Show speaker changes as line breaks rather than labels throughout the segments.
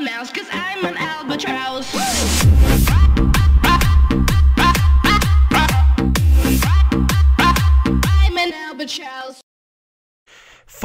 mouse, cause I'm an albatross.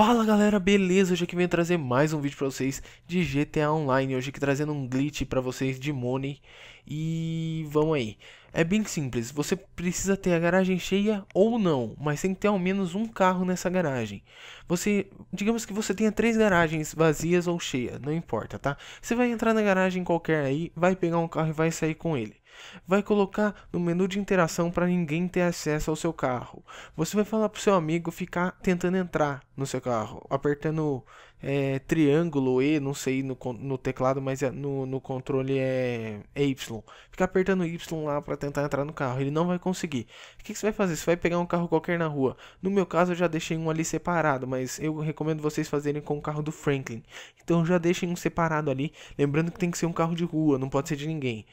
Fala galera, beleza? Hoje aqui vem trazer mais um vídeo pra vocês de GTA Online Hoje aqui trazendo um glitch pra vocês de Money E vamos aí É bem simples, você precisa ter a garagem cheia ou não Mas tem que ter ao menos um carro nessa garagem Você, digamos que você tenha três garagens vazias ou cheias, não importa, tá? Você vai entrar na garagem qualquer aí, vai pegar um carro e vai sair com ele Vai colocar no menu de interação para ninguém ter acesso ao seu carro. Você vai falar para o seu amigo ficar tentando entrar no seu carro, apertando é, triângulo E, não sei no, no teclado, mas é, no, no controle é, é Y. Ficar apertando Y lá para tentar entrar no carro, ele não vai conseguir. O que, que você vai fazer? Você vai pegar um carro qualquer na rua. No meu caso, eu já deixei um ali separado, mas eu recomendo vocês fazerem com o carro do Franklin. Então já deixem um separado ali, lembrando que tem que ser um carro de rua, não pode ser de ninguém.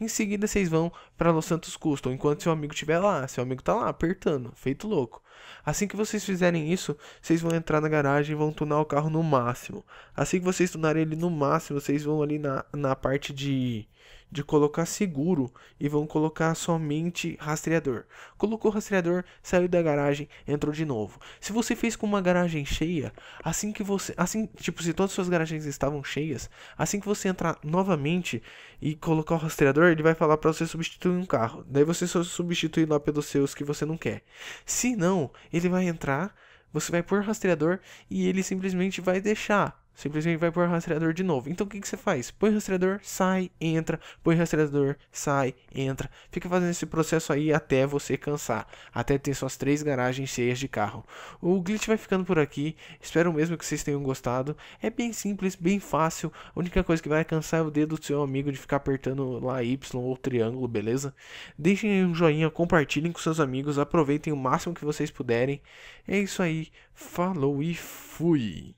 Em seguida, vocês vão para Los Santos Custom, enquanto seu amigo estiver lá. Seu amigo tá lá, apertando, feito louco. Assim que vocês fizerem isso, vocês vão entrar na garagem e vão tunar o carro no máximo. Assim que vocês tunarem ele no máximo, vocês vão ali na, na parte de, de colocar seguro e vão colocar somente rastreador. Colocou rastreador, saiu da garagem, entrou de novo. Se você fez com uma garagem cheia, assim que você, assim, tipo, se todas as suas garagens estavam cheias, assim que você entrar novamente e colocar o rastreador, ele vai falar para você substituir um carro. Daí você só substitui lá pelos seus que você não quer. Se não, ele vai entrar, você vai pôr rastreador e ele simplesmente vai deixar Simplesmente vai pôr rastreador de novo. Então o que, que você faz? Põe rastreador, sai, entra. Põe rastreador, sai, entra. Fica fazendo esse processo aí até você cansar. Até ter suas três garagens cheias de carro. O glitch vai ficando por aqui. Espero mesmo que vocês tenham gostado. É bem simples, bem fácil. A única coisa que vai cansar é o dedo do seu amigo de ficar apertando lá Y ou triângulo, beleza? Deixem aí um joinha, compartilhem com seus amigos. Aproveitem o máximo que vocês puderem. É isso aí. Falou e fui!